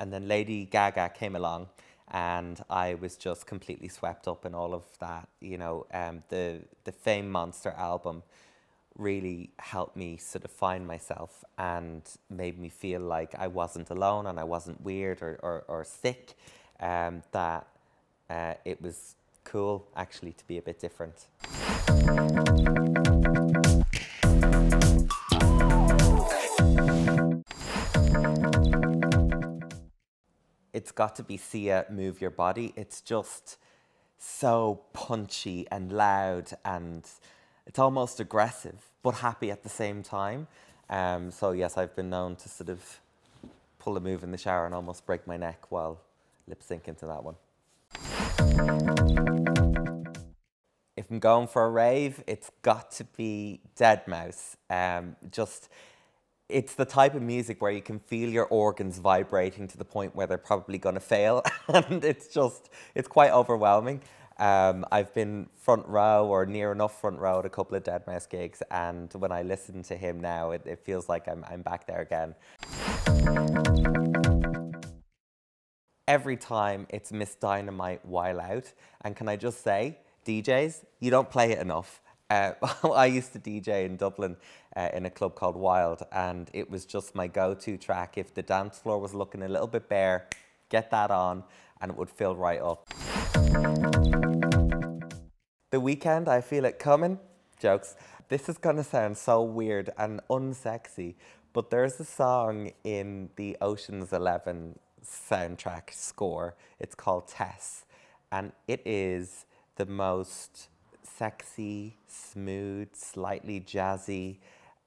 And then Lady Gaga came along and I was just completely swept up in all of that. You know, um, the, the Fame Monster album really helped me sort of find myself and made me feel like I wasn't alone and I wasn't weird or, or, or sick, um, that uh, it was cool actually to be a bit different. it's got to be Sia Move Your Body. It's just so punchy and loud and it's almost aggressive, but happy at the same time. Um, so yes, I've been known to sort of pull a move in the shower and almost break my neck while lip syncing to that one. If I'm going for a rave, it's got to be Dead Mouse. Um, just it's the type of music where you can feel your organs vibrating to the point where they're probably going to fail. and it's just, it's quite overwhelming. Um, I've been front row or near enough front row at a couple of Dead Mouse gigs, and when I listen to him now, it, it feels like I'm, I'm back there again. Every time it's Miss Dynamite While Out, and can I just say, DJs, you don't play it enough. Uh, I used to DJ in Dublin uh, in a club called Wild, and it was just my go-to track. If the dance floor was looking a little bit bare, get that on, and it would fill right up. The weekend, I feel it coming. Jokes. This is gonna sound so weird and unsexy, but there's a song in the Ocean's Eleven soundtrack score. It's called Tess, and it is the most sexy, smooth, slightly jazzy,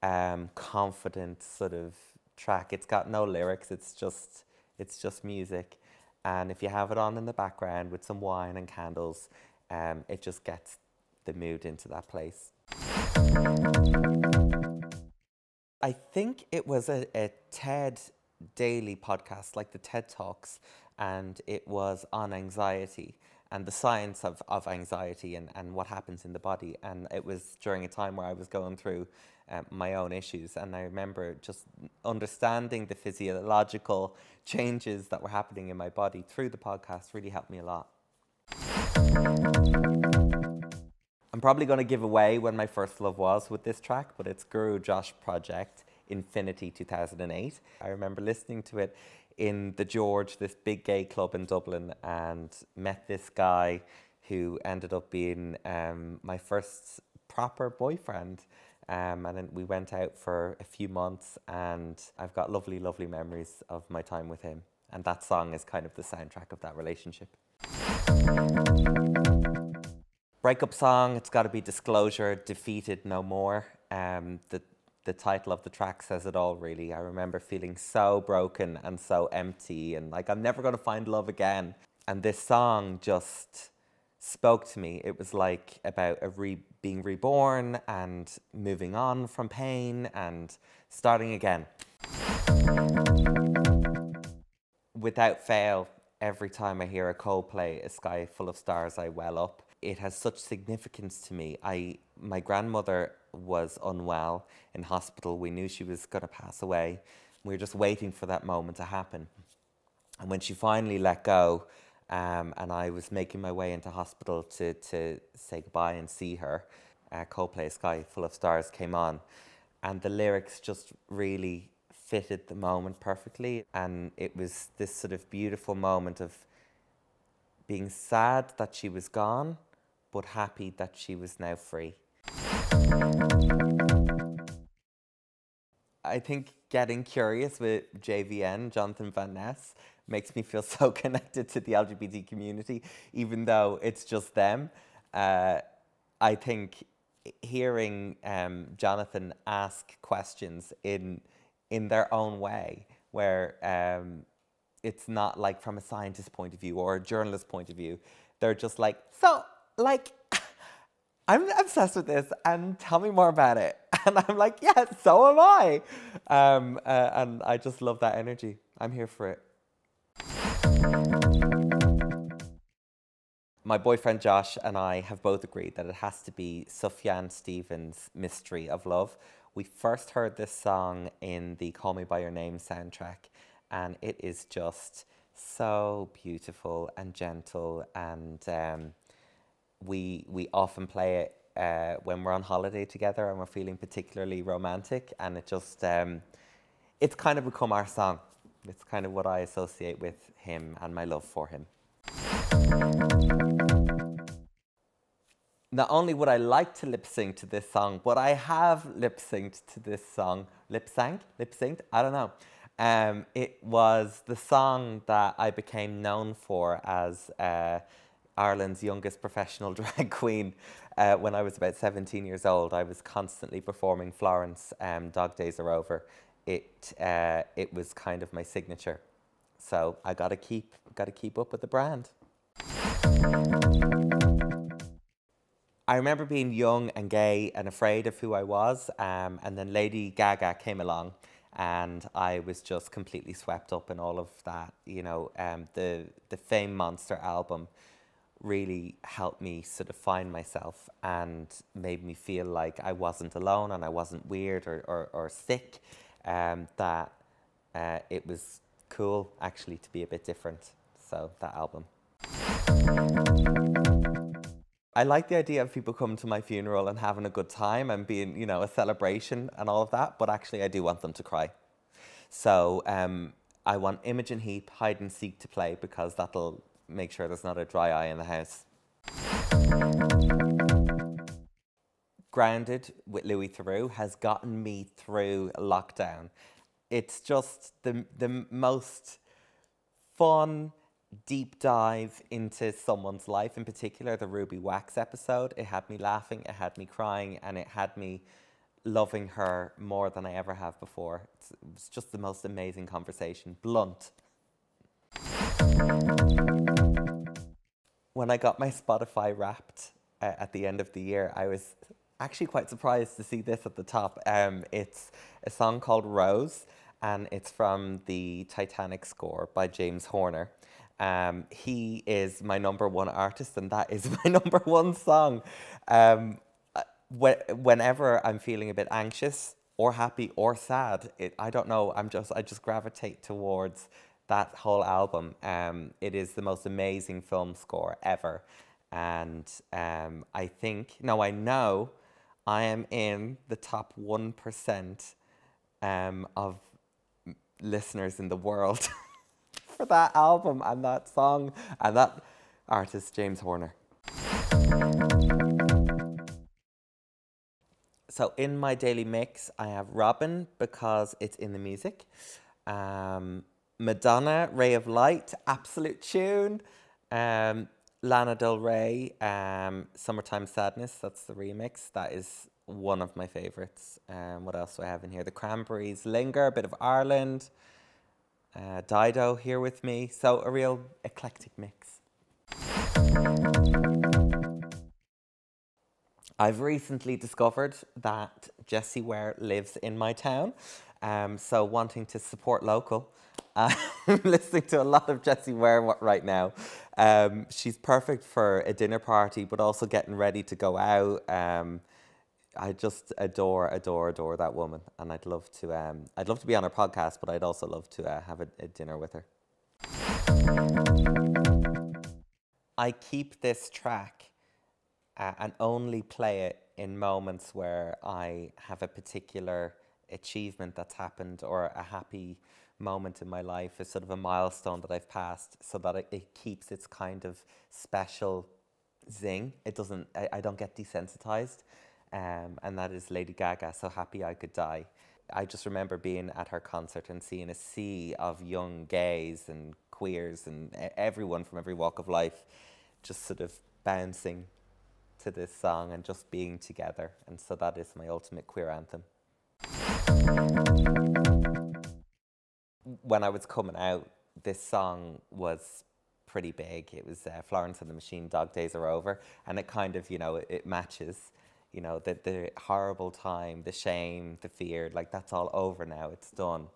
um, confident sort of track. It's got no lyrics. It's just it's just music, and if you have it on in the background with some wine and candles, um, it just gets the mood into that place. I think it was a, a TED Daily podcast, like the TED Talks, and it was on anxiety and the science of, of anxiety and, and what happens in the body. And it was during a time where I was going through uh, my own issues. And I remember just understanding the physiological changes that were happening in my body through the podcast really helped me a lot. I'm probably going to give away when my first love was with this track, but it's Guru Josh Project Infinity 2008. I remember listening to it in the George, this big gay club in Dublin, and met this guy who ended up being um, my first proper boyfriend. Um, and then we went out for a few months, and I've got lovely, lovely memories of my time with him. And that song is kind of the soundtrack of that relationship. Breakup song, it's got to be Disclosure, Defeated No More. Um, the the title of the track says it all, really. I remember feeling so broken and so empty and like I'm never going to find love again. And this song just spoke to me. It was like about a re being reborn and moving on from pain and starting again. Without fail, every time I hear a Coldplay, A Sky Full of Stars, I well up. It has such significance to me. I, my grandmother was unwell in hospital. We knew she was going to pass away. We were just waiting for that moment to happen. And when she finally let go, um, and I was making my way into hospital to, to say goodbye and see her, uh, Coldplay Sky Full of Stars came on. And the lyrics just really fitted the moment perfectly. And it was this sort of beautiful moment of being sad that she was gone, but happy that she was now free. I think getting curious with JVN, Jonathan Van Ness, makes me feel so connected to the LGBT community, even though it's just them. Uh, I think hearing um, Jonathan ask questions in in their own way, where um, it's not like from a scientist point of view or a journalist point of view, they're just like, so like I'm obsessed with this and tell me more about it. And I'm like, yeah, so am I. Um, uh, and I just love that energy. I'm here for it. My boyfriend Josh and I have both agreed that it has to be Sufjan Stevens' Mystery of Love. We first heard this song in the Call Me By Your Name soundtrack, and it is just so beautiful and gentle and. Um, we we often play it uh, when we're on holiday together and we're feeling particularly romantic, and it just um, it's kind of become our song. It's kind of what I associate with him and my love for him. Not only would I like to lip sync to this song, but I have lip synced to this song. Lip sync? Lip synced? I don't know. Um, it was the song that I became known for as uh, Ireland's youngest professional drag queen. Uh, when I was about 17 years old, I was constantly performing Florence, um, Dog Days Are Over. It, uh, it was kind of my signature. So I gotta keep, gotta keep up with the brand. I remember being young and gay and afraid of who I was. Um, and then Lady Gaga came along and I was just completely swept up in all of that, you know, um, the, the Fame Monster album really helped me sort of find myself and made me feel like I wasn't alone and I wasn't weird or, or, or sick, um, that uh, it was cool actually to be a bit different. So that album. I like the idea of people coming to my funeral and having a good time and being, you know, a celebration and all of that, but actually I do want them to cry. So um, I want Imogen Heap Hide and Seek to play because that'll make sure there's not a dry eye in the house. Grounded with Louis Theroux has gotten me through lockdown. It's just the, the most fun deep dive into someone's life, in particular the Ruby Wax episode. It had me laughing, it had me crying, and it had me loving her more than I ever have before. It's, was just the most amazing conversation. Blunt when I got my Spotify Wrapped uh, at the end of the year, I was actually quite surprised to see this at the top. Um, it's a song called Rose, and it's from the Titanic score by James Horner. Um, he is my number one artist, and that is my number one song. Um, uh, whenever I'm feeling a bit anxious or happy or sad, it, I don't know. I'm just I just gravitate towards that whole album. Um, it is the most amazing film score ever. And um, I think, no, I know I am in the top 1% um, of listeners in the world for that album and that song and that artist, James Horner. So in my daily mix, I have Robin because it's in the music. Um, Madonna, Ray of Light, Absolute Tune, um, Lana Del Rey, um, Summertime Sadness, that's the remix. That is one of my favourites. Um, what else do I have in here? The Cranberries, Linger, a bit of Ireland, uh, Dido here with me. So a real eclectic mix. I've recently discovered that Jessie Ware lives in my town, um, so wanting to support local, I'm listening to a lot of Jessie Ware right now. Um, she's perfect for a dinner party, but also getting ready to go out. Um, I just adore, adore, adore that woman, and I'd love to. Um, I'd love to be on her podcast, but I'd also love to uh, have a, a dinner with her. I keep this track uh, and only play it in moments where I have a particular achievement that's happened or a happy moment in my life is sort of a milestone that I've passed so that it, it keeps its kind of special zing. It doesn't, I, I don't get desensitized. Um, and that is Lady Gaga, So Happy I Could Die. I just remember being at her concert and seeing a sea of young gays and queers and everyone from every walk of life just sort of bouncing to this song and just being together. And so that is my ultimate queer anthem when I was coming out, this song was pretty big. It was uh, Florence and the Machine Dog Days Are Over. And it kind of, you know, it, it matches, you know, the, the horrible time, the shame, the fear, like that's all over now. It's done.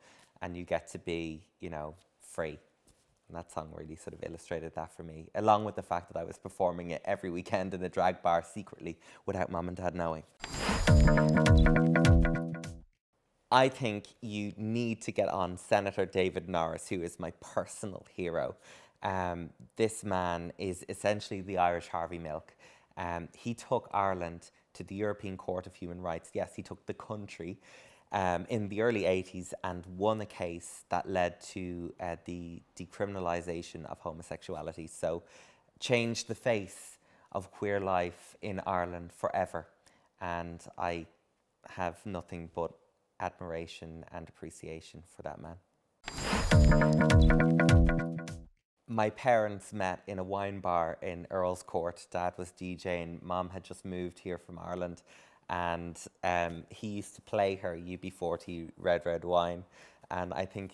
And you get to be, you know, free. And that song really sort of illustrated that for me, along with the fact that I was performing it every weekend in the drag bar secretly without mom and dad knowing. I think you need to get on Senator David Norris, who is my personal hero. Um, this man is essentially the Irish Harvey Milk. Um, he took Ireland to the European Court of Human Rights. Yes, he took the country um, in the early 80s and won a case that led to uh, the decriminalisation of homosexuality. So, changed the face of queer life in Ireland forever. And I have nothing but admiration and appreciation for that man. My parents met in a wine bar in Earl's Court. Dad was DJing, mom had just moved here from Ireland, and um, he used to play her UB40 Red Red Wine. And I think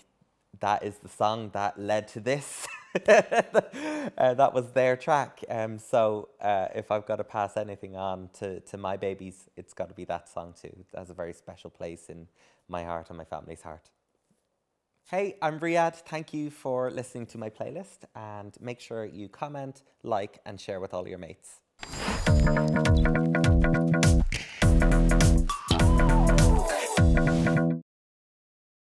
that is the song that led to this. uh, that was their track. Um, so uh, if I've got to pass anything on to, to my babies, it's got to be that song too. It has a very special place in my heart and my family's heart. Hey, I'm Riyadh. Thank you for listening to my playlist and make sure you comment, like, and share with all your mates.